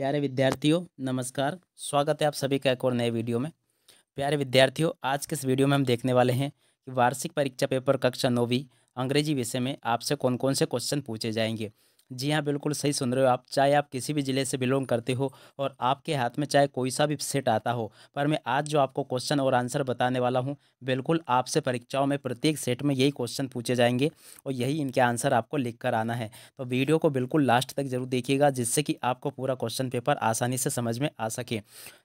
प्यारे विद्यार्थियों नमस्कार स्वागत है आप सभी का एक और नए वीडियो में प्यारे विद्यार्थियों आज के इस वीडियो में हम देखने वाले हैं कि वार्षिक परीक्षा पेपर कक्षा नौवीं अंग्रेजी विषय में आपसे कौन कौन से क्वेश्चन पूछे जाएंगे जी हाँ बिल्कुल सही सुन रहे हो आप चाहे आप किसी भी ज़िले से बिलोंग करते हो और आपके हाथ में चाहे कोई सा भी सेट आता हो पर मैं आज जो आपको क्वेश्चन और आंसर बताने वाला हूँ बिल्कुल आपसे परीक्षाओं में प्रत्येक सेट में यही क्वेश्चन पूछे जाएंगे और यही इनके आंसर आपको लिख कर आना है तो वीडियो को बिल्कुल लास्ट तक जरूर देखिएगा जिससे कि आपको पूरा क्वेश्चन पेपर आसानी से समझ में आ सके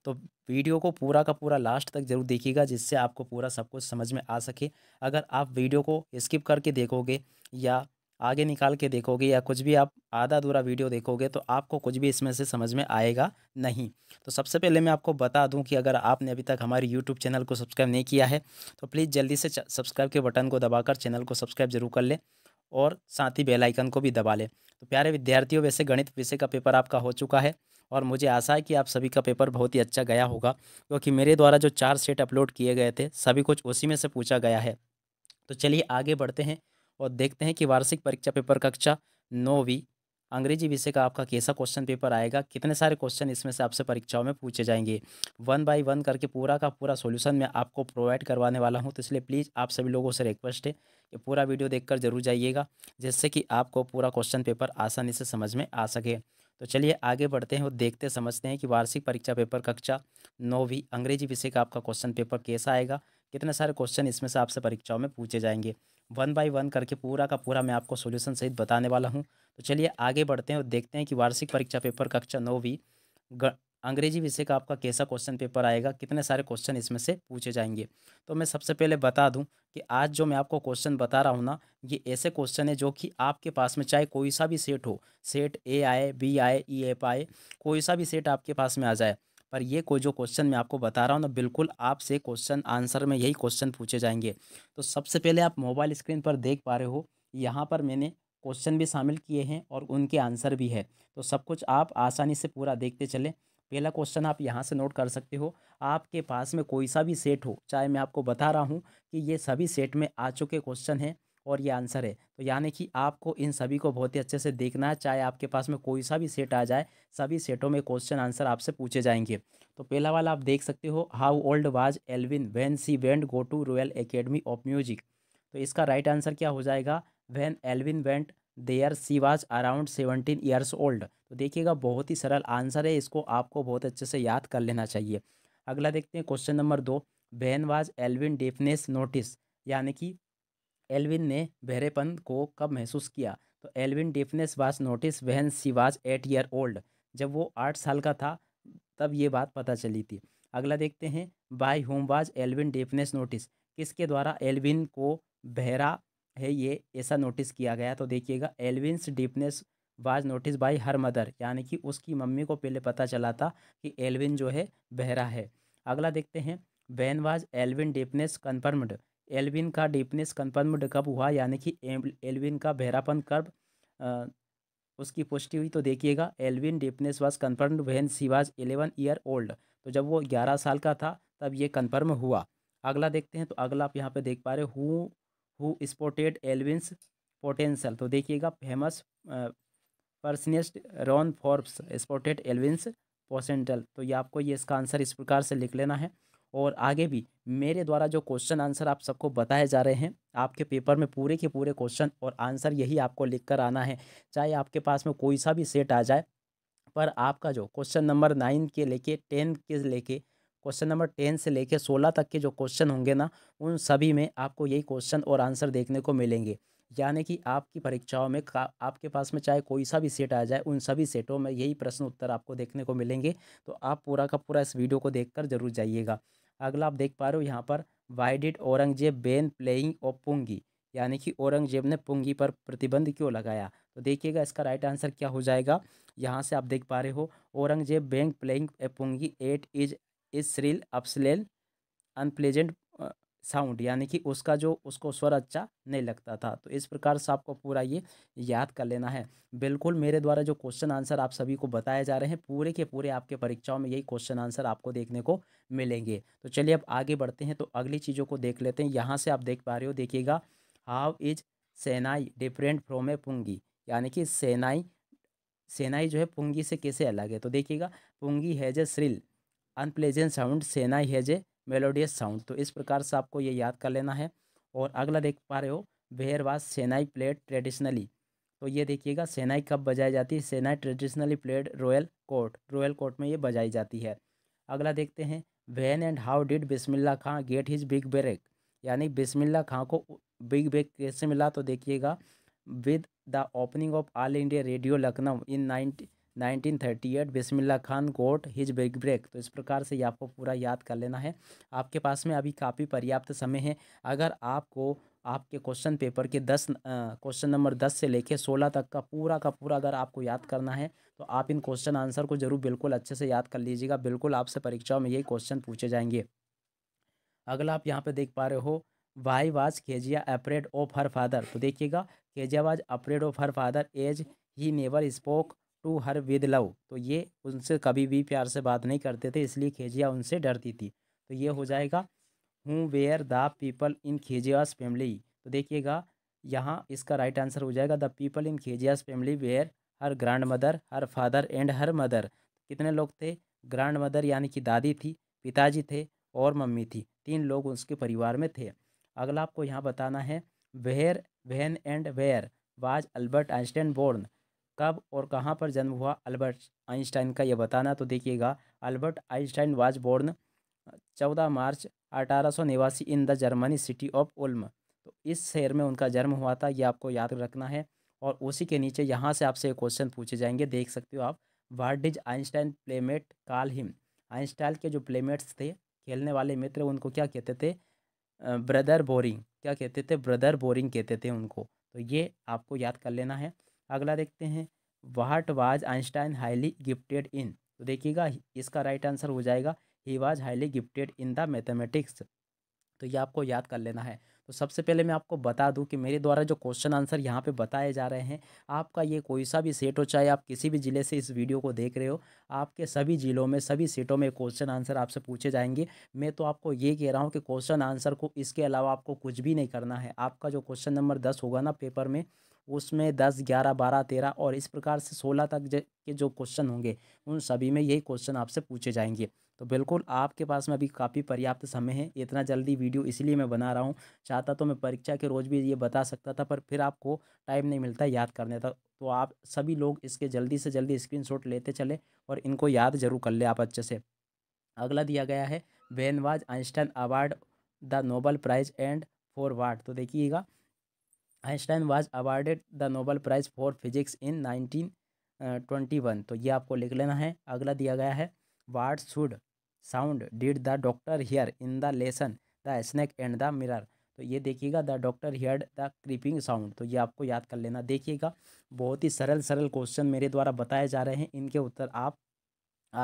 तो वीडियो को पूरा का पूरा लास्ट तक जरूर देखिएगा जिससे आपको पूरा सब कुछ समझ में आ सके अगर आप वीडियो को स्किप करके देखोगे या आगे निकाल के देखोगे या कुछ भी आप आधा अधूरा वीडियो देखोगे तो आपको कुछ भी इसमें से समझ में आएगा नहीं तो सबसे पहले मैं आपको बता दूं कि अगर आपने अभी तक हमारे यूट्यूब चैनल को सब्सक्राइब नहीं किया है तो प्लीज़ जल्दी से सब्सक्राइब के बटन को दबाकर चैनल को सब्सक्राइब जरूर कर लें और साथ ही बेलाइकन को भी दबा लें तो प्यारे विद्यार्थियों वैसे गणित विषय का पेपर आपका हो चुका है और मुझे आशा है कि आप सभी का पेपर बहुत ही अच्छा गया होगा क्योंकि मेरे द्वारा जो चार सेट अपलोड किए गए थे सभी कुछ उसी में से पूछा गया है तो चलिए आगे बढ़ते हैं और देखते हैं कि वार्षिक परीक्षा पेपर कक्षा नौवीं अंग्रेजी विषय का आपका कैसा क्वेश्चन पेपर आएगा कितने सारे क्वेश्चन इसमें से आपसे परीक्षाओं में पूछे जाएंगे वन बाय वन करके पूरा का पूरा सॉल्यूशन मैं आपको प्रोवाइड करवाने वाला हूं तो इसलिए प्लीज़ आप सभी लोगों से रिक्वेस्ट है कि पूरा वीडियो देखकर जरूर जाइएगा जिससे कि आपको पूरा क्वेश्चन पेपर आसानी से समझ में आ सके तो चलिए आगे बढ़ते हैं और देखते समझते हैं कि वार्षिक परीक्षा पेपर कक्षा नौवीं अंग्रेजी विषय का आपका क्वेश्चन पेपर कैसा आएगा कितने सारे क्वेश्चन इसमें से आपसे परीक्षाओं में पूछे जाएंगे वन बाय वन करके पूरा का पूरा मैं आपको सोल्यूशन सहित बताने वाला हूँ तो चलिए आगे बढ़ते हैं और देखते हैं कि वार्षिक परीक्षा पेपर कक्षा भी अंग्रेजी विषय का आपका कैसा क्वेश्चन पेपर आएगा कितने सारे क्वेश्चन इसमें से पूछे जाएंगे तो मैं सबसे पहले बता दूं कि आज जो मैं आपको क्वेश्चन बता रहा हूं ना ये ऐसे क्वेश्चन है जो कि आपके पास में चाहे कोई सा भी सेट हो सेट ए आए बी आए ई एफ आए कोई सा भी सेट आपके पास में आ जाए पर ये को जो क्वेश्चन मैं आपको बता रहा हूँ ना बिल्कुल आपसे क्वेश्चन आंसर में यही क्वेश्चन पूछे जाएंगे तो सबसे पहले आप मोबाइल स्क्रीन पर देख पा रहे हो यहाँ पर मैंने क्वेश्चन भी शामिल किए हैं और उनके आंसर भी है तो सब कुछ आप आसानी से पूरा देखते चले पहला क्वेश्चन आप यहाँ से नोट कर सकते हो आपके पास में कोई सा भी सेट हो चाहे मैं आपको बता रहा हूँ कि ये सभी सेट में आ चुके क्वेश्चन हैं और ये आंसर है तो यानी कि आपको इन सभी को बहुत ही अच्छे से देखना है चाहे आपके पास में कोई सा भी सेट आ जाए सभी सेटों में क्वेश्चन आंसर आपसे पूछे जाएंगे तो पहला वाला आप देख सकते हो how old was Alvin when she went go to Royal Academy of Music तो इसका राइट आंसर क्या हो जाएगा when Alvin went there she was around seventeen years old तो देखिएगा बहुत ही सरल आंसर है इसको आपको बहुत अच्छे से याद कर लेना चाहिए अगला देखते हैं क्वेश्चन नंबर दो when was Alvin deafness notice यानी कि एलविन ने बहरेपन को कब महसूस किया तो Elvin deafness was notice when she was eight year old जब वो आठ साल का था तब ये बात पता चली थी अगला देखते हैं by whom was Alvin deafness notice किसके द्वारा एलविन को बहरा है ये ऐसा नोटिस किया गया तो देखिएगा Alvin's deafness was notice by her mother यानी कि उसकी मम्मी को पहले पता चला था कि एलविन जो है बहरा है अगला देखते हैं when was Alvin deafness confirmed Alvin का डीपनेस कन्फर्मड कब हुआ यानी कि एल्विन का बहरापन कर्ब उसकी पुष्टि हुई तो देखिएगा Alvin deafness was confirm when she was eleven year old तो जब वो ग्यारह साल का था तब ये कन्फर्म हुआ अगला देखते हैं तो अगला आप यहाँ पे देख पा रहे हो हु स्पोटेड एलविनस पोटेंशल तो देखिएगा famous percussionist Ron Forbes spotted Alvin's potential तो ये आपको ये इसका आंसर इस प्रकार से लिख लेना है और आगे भी मेरे द्वारा जो क्वेश्चन आंसर आप सबको बताए जा रहे हैं आपके पेपर में पूरे के पूरे क्वेश्चन और आंसर यही आपको लिख कर आना है चाहे आपके पास में कोई सा भी सेट आ जाए पर आपका जो क्वेश्चन नंबर नाइन के लेके टेन के लेके क्वेश्चन नंबर टेन से लेके सोलह तक के जो क्वेश्चन होंगे ना उन सभी में आपको यही क्वेश्चन और आंसर देखने को मिलेंगे यानी कि आपकी परीक्षाओं में आपके पास में चाहे कोई सा भी सेट आ जाए उन सभी सेटों में यही प्रश्न उत्तर आपको देखने को मिलेंगे तो आप पूरा का पूरा इस वीडियो को देखकर जरूर जाइएगा अगला आप देख पा रहे हो यहाँ पर why did Aurangzeb ban playing of pungi यानी कि औरंगजेब ने पुंगी पर प्रतिबंध क्यों लगाया तो देखिएगा इसका राइट आंसर क्या हो जाएगा यहाँ से आप देख पा रहे हो Aurangzeb ban playing a pungi it is is shrill अपसलेन अनप्लेजेंट साउंड यानी कि उसका जो उसको स्वर अच्छा नहीं लगता था तो इस प्रकार से आपको पूरा ये याद कर लेना है बिल्कुल मेरे द्वारा जो क्वेश्चन आंसर आप सभी को बताए जा रहे हैं पूरे के पूरे आपके परीक्षाओं में यही क्वेश्चन आंसर आपको देखने को मिलेंगे तो चलिए अब आगे बढ़ते हैं तो अगली चीज़ों को देख लेते हैं यहाँ से आप देख पा रहे हो देखिएगा how is shehnai different from a pungi यानी कि सेनाई सेनाई जो है पुंगी से कैसे अलग है तो देखिएगा pungi has a shrill unpleasant sound shehnai has a melodious sound तो इस प्रकार से आपको ये याद कर लेना है और अगला देख पा रहे हो where was shehnai played traditionally तो ये देखिएगा सेनाई कब बजाई जाती है shehnai traditionally played royal court royal court में ये बजाई जाती है अगला देखते हैं when and how did Bismillah Khan get his big break यानी बिस्मिल्ला खां को बिग ब्रेक कैसे मिला तो देखिएगा with the opening of All India Radio Lucknow in ninety 1938 Bismillah Khan got his big break तो इस प्रकार से आपको पूरा याद कर लेना है आपके पास में अभी काफ़ी पर्याप्त समय है अगर आपको आपके क्वेश्चन पेपर के दस क्वेश्चन नंबर दस से लेके सोलह तक का पूरा का पूरा अगर आपको याद करना है तो आप इन क्वेश्चन आंसर को जरूर बिल्कुल अच्छे से याद कर लीजिएगा बिल्कुल आपसे परीक्षाओं में यही क्वेश्चन पूछे जाएंगे अगला आप यहाँ पर देख पा रहे हो why was Kezia afraid of her father तो देखिएगा Kezia was afraid of her father as he never spoke to her with love तो ये उनसे कभी भी प्यार से बात नहीं करते थे इसलिए खेजिया उनसे डरती थी तो ये हो जाएगा who were the people in Kezia's family तो देखिएगा यहाँ इसका राइट आंसर हो जाएगा the people in Kezia's family were her grandmother her father and her mother कितने लोग थे ग्रैंड मदर यानी कि दादी थी पिताजी थे और मम्मी थी तीन लोग उसके परिवार में थे अगला आपको यहाँ बताना है where when and where was Albert Einstein born कब और कहाँ पर जन्म हुआ अल्बर्ट आइंस्टाइन का यह बताना तो देखिएगा अल्बर्ट आइंस्टाइन वाज बोर्न चौदह मार्च अठारह निवासी in the Germany city of Ulm तो इस शहर में उनका जन्म हुआ था ये आपको याद रखना है और उसी के नीचे यहाँ से आपसे क्वेश्चन पूछे जाएंगे देख सकते हो आप what did Einstein playmate call him Einstein के जो प्लेमेट्स थे खेलने वाले मित्र उनको क्या कहते थे ब्रदर बोरिंग क्या कहते थे ब्रदर बोरिंग कहते थे उनको तो ये आपको याद कर लेना है अगला देखते हैं what was Einstein highly gifted in तो देखिएगा इसका राइट आंसर हो जाएगा he was highly gifted in the mathematics तो ये आपको याद कर लेना है तो सबसे पहले मैं आपको बता दूं कि मेरे द्वारा जो क्वेश्चन आंसर यहाँ पे बताए जा रहे हैं आपका ये कोई सा भी सेट हो चाहे आप किसी भी ज़िले से इस वीडियो को देख रहे हो आपके सभी ज़िलों में सभी सेटों में क्वेश्चन आंसर आपसे पूछे जाएंगे मैं तो आपको ये कह रहा हूँ कि क्वेश्चन आंसर को इसके अलावा आपको कुछ भी नहीं करना है आपका जो क्वेश्चन नंबर दस होगा ना पेपर में उसमें दस ग्यारह बारह तेरह और इस प्रकार से सोलह तक के जो क्वेश्चन होंगे उन सभी में यही क्वेश्चन आपसे पूछे जाएंगे तो बिल्कुल आपके पास में अभी काफ़ी पर्याप्त समय है इतना जल्दी वीडियो इसलिए मैं बना रहा हूँ चाहता तो मैं परीक्षा के रोज़ भी ये बता सकता था पर फिर आपको टाइम नहीं मिलता याद करने का तो आप सभी लोग इसके जल्दी से जल्दी स्क्रीनशॉट लेते चले और इनको याद जरूर कर ले आप अच्छे से अगला दिया गया है when was Einstein award the Nobel Prize and for what तो देखिएगा Einstein was awarded the Nobel Prize for physics in nineteen twenty one तो ये आपको लिख लेना है अगला दिया गया है what should sound did the doctor hear in the lesson the snake and the mirror तो ये देखिएगा the doctor hear the creeping sound तो ये आपको याद कर लेना देखिएगा बहुत ही सरल सरल क्वेश्चन मेरे द्वारा बताए जा रहे हैं इनके उत्तर आप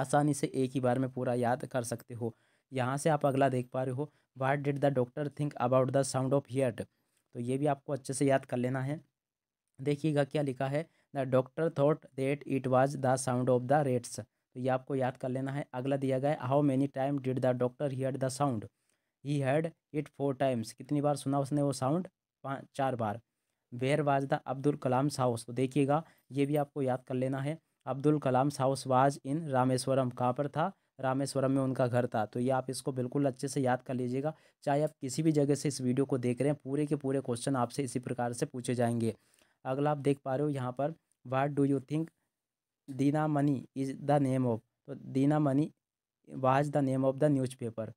आसानी से एक ही बार में पूरा याद कर सकते हो यहाँ से आप अगला देख पा रहे हो what did the doctor think about the sound of heard तो ये भी आपको अच्छे से याद कर लेना है देखिएगा क्या लिखा है the doctor thought that it was the sound of the rats तो ये आपको याद कर लेना है अगला दिया गया how many time did the doctor heard the sound he had it four times कितनी बार सुना उसने वो साउंड पाँच चार बार where was the Abdul Kalam's house तो देखिएगा ये भी आपको याद कर लेना है Abdul Kalam's house was in Rameswaram कहाँ पर था रामेश्वरम में उनका घर था तो ये आप इसको बिल्कुल अच्छे से याद कर लीजिएगा चाहे आप किसी भी जगह से इस वीडियो को देख रहे हैं पूरे के पूरे क्वेश्चन आपसे इसी प्रकार से पूछे जाएंगे अगला आप देख पा रहे हो यहाँ पर what do you think Dinamani is the name of तो Dinamani was the name of the newspaper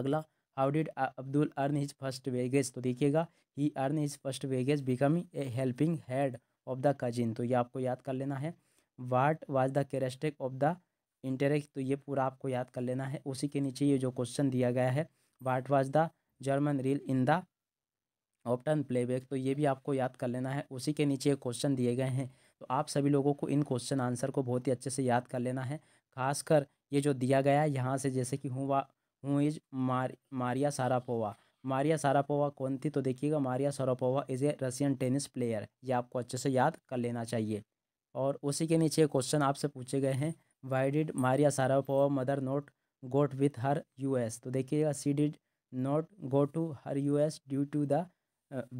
अगला how did Abdul earn his first wages तो देखिएगा he earn his first wages becoming a helping hand of the cousin तो ये आपको याद कर लेना है what was the characteristic of the interact तो ये पूरा आपको याद कर लेना है उसी के नीचे ये जो क्वेश्चन दिया गया है what was the German reel in the often playback तो ये भी आपको याद कर लेना है उसी के नीचे क्वेश्चन दिए गए हैं तो आप सभी लोगों को इन क्वेश्चन आंसर को बहुत ही अच्छे से याद कर लेना है खासकर ये जो दिया गया है यहाँ से जैसे कि हुआ हूँ इज मार मारिया सारापोवा मारिया सारापोवा कौन थी तो देखिएगा Maria Sharapova is a Russian tennis player ये आपको अच्छे से याद कर लेना चाहिए और उसी के नीचे क्वेश्चन आपसे पूछे गए हैं why did Maria Sharapova mother not got with her U S तो देखिएगा she did not go to her U S due to the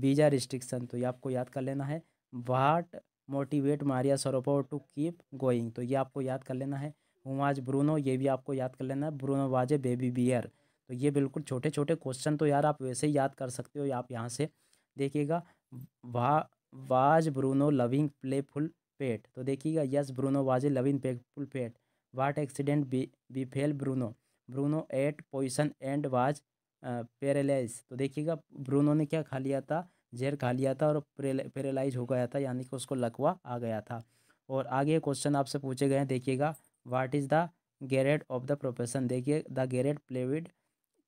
visa restriction तो ये आपको याद कर लेना है what motivate Maria Sharapova to keep going तो ये आपको याद कर लेना है वाज ब्रूनो ये भी आपको याद कर लेना है ब्रूनो वाजे बेबी बियर तो ये बिल्कुल छोटे छोटे क्वेश्चन तो यार आप वैसे ही याद कर सकते हो आप यहाँ से देखिएगा वा was Bruno loving playful pet तो देखिएगा yes Bruno was a loving playful pet what accident befell Bruno Bruno ate poison and was paralyse तो देखिएगा ब्रूनो ने क्या खा लिया था जहर खा लिया था और पेरेलाइज हो गया था यानी कि उसको लकवा आ गया था और आगे क्वेश्चन आपसे पूछे गए हैं देखिएगा what is the garret of the profession देखिए द गेरेट प्लेविड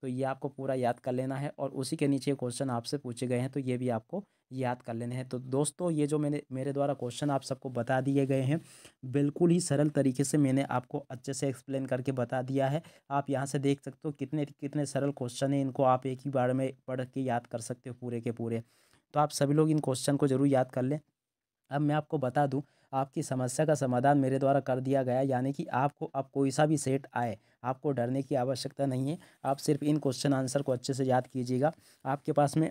तो ये आपको पूरा याद कर लेना है और उसी के नीचे क्वेश्चन आपसे पूछे गए हैं तो ये भी आपको याद कर लेने हैं तो दोस्तों ये जो मैंने मेरे द्वारा क्वेश्चन आप सबको बता दिए गए हैं बिल्कुल ही सरल तरीके से मैंने आपको अच्छे से एक्सप्लेन करके बता दिया है आप यहाँ से देख सकते हो कितने कितने सरल क्वेश्चन हैं इनको आप एक ही बार में पढ़ के याद कर सकते हो पूरे के पूरे तो आप सभी लोग इन क्वेश्चन को ज़रूर याद कर लें अब मैं आपको बता दूं आपकी समस्या का समाधान मेरे द्वारा कर दिया गया यानी कि आपको अब कोई सा भी सेट आए आपको डरने की आवश्यकता नहीं है आप सिर्फ इन क्वेश्चन आंसर को अच्छे से याद कीजिएगा आपके पास में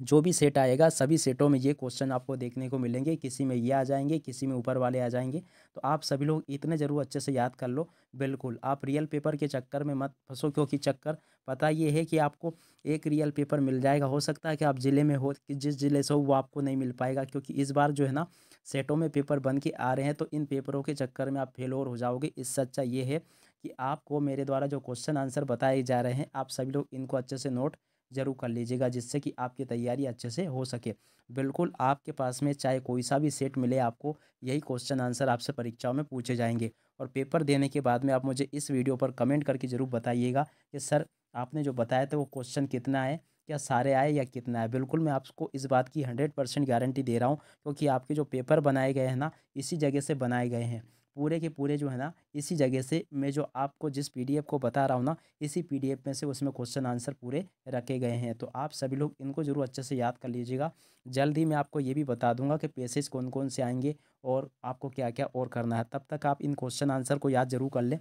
जो भी सेट आएगा सभी सेटों में ये क्वेश्चन आपको देखने को मिलेंगे किसी में ये आ जाएंगे किसी में ऊपर वाले आ जाएंगे तो आप सभी लोग इतने ज़रूर अच्छे से याद कर लो बिल्कुल आप रियल पेपर के चक्कर में मत फंसो क्योंकि चक्कर पता ये है कि आपको एक रियल पेपर मिल जाएगा हो सकता है कि आप ज़िले में हो कि जिस ज़िले से हो वो आपको नहीं मिल पाएगा क्योंकि इस बार जो है ना सेटों में पेपर बन के आ रहे हैं तो इन पेपरों के चक्कर में आप फेल और हो जाओगे इस सच्चा ये है कि आपको मेरे द्वारा जो क्वेश्चन आंसर बताए जा रहे हैं आप सभी लोग इनको अच्छे से नोट ज़रूर कर लीजिएगा जिससे कि आपकी तैयारी अच्छे से हो सके बिल्कुल आपके पास में चाहे कोई सा भी सेट मिले आपको यही क्वेश्चन आंसर आपसे परीक्षाओं में पूछे जाएंगे और पेपर देने के बाद में आप मुझे इस वीडियो पर कमेंट करके ज़रूर बताइएगा कि सर आपने जो बताया था वो क्वेश्चन कितना है क्या सारे आए या कितना है बिल्कुल मैं आपको इस बात की हंड्रेड परसेंट गारंटी दे रहा हूँ क्योंकि आपके जो पेपर बनाए गए हैं ना इसी जगह से बनाए गए हैं पूरे के पूरे जो है ना इसी जगह से मैं जो आपको जिस पीडीएफ को बता रहा हूँ ना इसी पीडीएफ में से उसमें क्वेश्चन आंसर पूरे रखे गए हैं तो आप सभी लोग इनको जरूर अच्छे से याद कर लीजिएगा जल्द ही मैं आपको ये भी बता दूंगा कि पेसेज कौन कौन से आएंगे और आपको क्या क्या और करना है तब तक आप इन क्वेश्चन आंसर को याद जरूर कर लें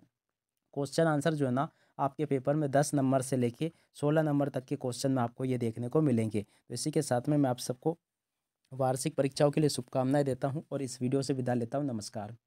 क्वेश्चन आंसर जो है ना आपके पेपर में दस नंबर से लेके सोलह नंबर तक के क्वेश्चन में आपको ये देखने को मिलेंगे तो इसी के साथ में मैं आप सबको वार्षिक परीक्षाओं के लिए शुभकामनाएं देता हूँ और इस वीडियो से विदा लेता हूँ नमस्कार